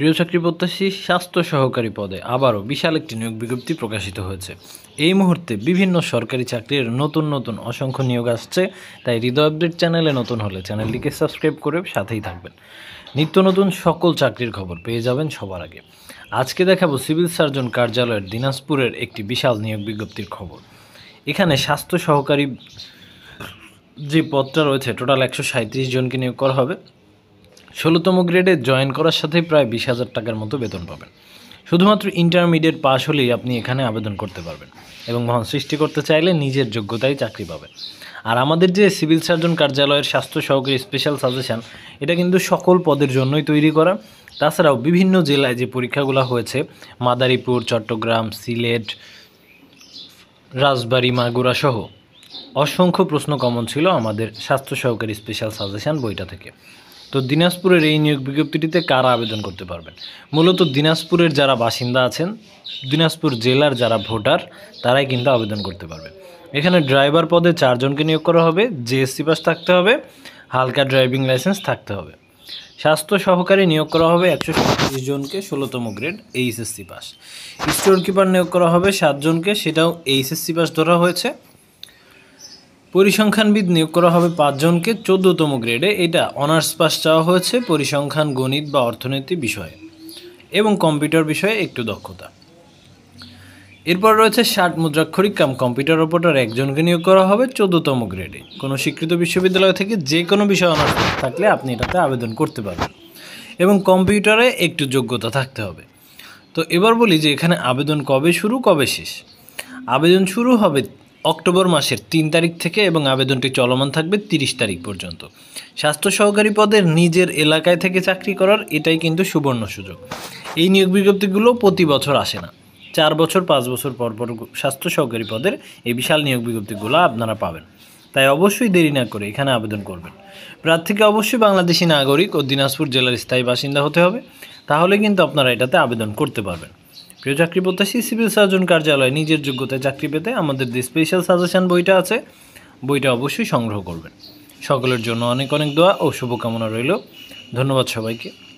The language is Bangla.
প্রিয় চাকরি প্রত্যাশী স্বাস্থ্য সহকারী পদে আবারও বিশাল একটি নিয়োগ বিজ্ঞপ্তি প্রকাশিত হয়েছে এই মুহূর্তে বিভিন্ন সরকারি চাকরির নতুন নতুন অসংখ্য নিয়োগ আসছে তাই হৃদয় আপডেট চ্যানেলে নতুন হলে চ্যানেলটিকে সাবস্ক্রাইব করে সাথেই থাকবেন নিত্য নতুন সকল চাকরির খবর পেয়ে যাবেন সবার আগে আজকে দেখাবো সিভিল সার্জন কার্যালয়ের দিনাজপুরের একটি বিশাল নিয়োগ বিজ্ঞপ্তির খবর এখানে স্বাস্থ্য সহকারী যে পদটা রয়েছে টোটাল একশো জনকে নিয়োগ করা হবে ষোলোতম গ্রেডে জয়েন করার সাথে প্রায় বিশ হাজার টাকার মতো বেতন পাবেন শুধুমাত্র ইন্টারমিডিয়েট পাশ হলেই আপনি এখানে আবেদন করতে পারবেন এবং মহান সৃষ্টি করতে চাইলে নিজের যোগ্যতায় চাকরি পাবেন আর আমাদের যে সিভিল সার্জন কার্যালয়ের স্বাস্থ্য সহকারী স্পেশাল সাজেশান এটা কিন্তু সকল পদের জন্যই তৈরি করা তাছাড়াও বিভিন্ন জেলায় যে পরীক্ষাগুলো হয়েছে মাদারীপুর চট্টগ্রাম সিলেট রাজবাড়ি মাগুরা সহ অসংখ্য প্রশ্ন কমন ছিল আমাদের স্বাস্থ্য সহকারী স্পেশাল সাজেশান বইটা থেকে তো দিনাজপুরের এই নিয়োগ বিজ্ঞপ্তিটিতে কারা আবেদন করতে পারবেন মূলত দিনাজপুরের যারা বাসিন্দা আছেন দিনাজপুর জেলার যারা ভোটার তারাই কিন্তু আবেদন করতে পারবেন এখানে ড্রাইভার পদে চারজনকে নিয়োগ করা হবে জিএসসি পাস থাকতে হবে হালকা ড্রাইভিং লাইসেন্স থাকতে হবে স্বাস্থ্য সহকারী নিয়োগ করা হবে একশো সাতত্রিশ জনকে ষোলোতম grade HSC pass store keeper নিয়োগ করা হবে সাতজনকে সেটাও এইচএসসি পাস ধরা হয়েছে পরিসংখ্যানবিদ নিয়োগ করা হবে পাঁচজনকে চোদ্দতম গ্রেডে এটা অনার্স পাস চাওয়া হয়েছে পরিসংখ্যান গণিত বা অর্থনীতি বিষয়ে এবং কম্পিউটার বিষয়ে একটু দক্ষতা এরপর রয়েছে ষাট মুদ্রাক্ষরিক কাম কম্পিউটার অপারেটার একজনকে নিয়োগ করা হবে চোদ্দতম গ্রেডে কোনো স্বীকৃত বিশ্ববিদ্যালয় থেকে যে কোনো বিষয় অনার্স থাকলে আপনি এটাতে আবেদন করতে পারবেন এবং কম্পিউটারে একটু যোগ্যতা থাকতে হবে তো এবার বলি যে এখানে আবেদন কবে শুরু কবে শেষ আবেদন শুরু হবে অক্টোবর মাসের তিন তারিখ থেকে এবং আবেদনটি চলমান থাকবে তিরিশ তারিখ পর্যন্ত স্বাস্থ্য সহকারী পদের নিজের এলাকায় থেকে চাকরি করার এটাই কিন্তু সুবর্ণ সুযোগ এই নিয়োগ বিজ্ঞপ্তিগুলো প্রতি বছর আসে না চার বছর পাঁচ বছর পর পর স্বাস্থ্য সহকারী পদের এই বিশাল নিয়োগ বিজ্ঞপ্তিগুলো আপনারা পাবেন তাই অবশ্যই দেরি না করে এখানে আবেদন করবেন প্রার্থীকে অবশ্যই বাংলাদেশি নাগরিক ও দিনাজপুর জেলার স্থায়ী বাসিন্দা হতে হবে তাহলে কিন্তু আপনারা এটাতে আবেদন করতে পারবেন প্রিয় চাকরি প্রত্যাশী সিভিল সার্জন কার্যালয় নিজের যোগ্যতায় চাকরি পেতে আমাদের যে স্পেশাল সাজেশন বইটা আছে বইটা অবশ্যই সংগ্রহ করবেন সকলের জন্য অনেক অনেক দোয়া ও শুভকামনা রইল ধন্যবাদ সবাইকে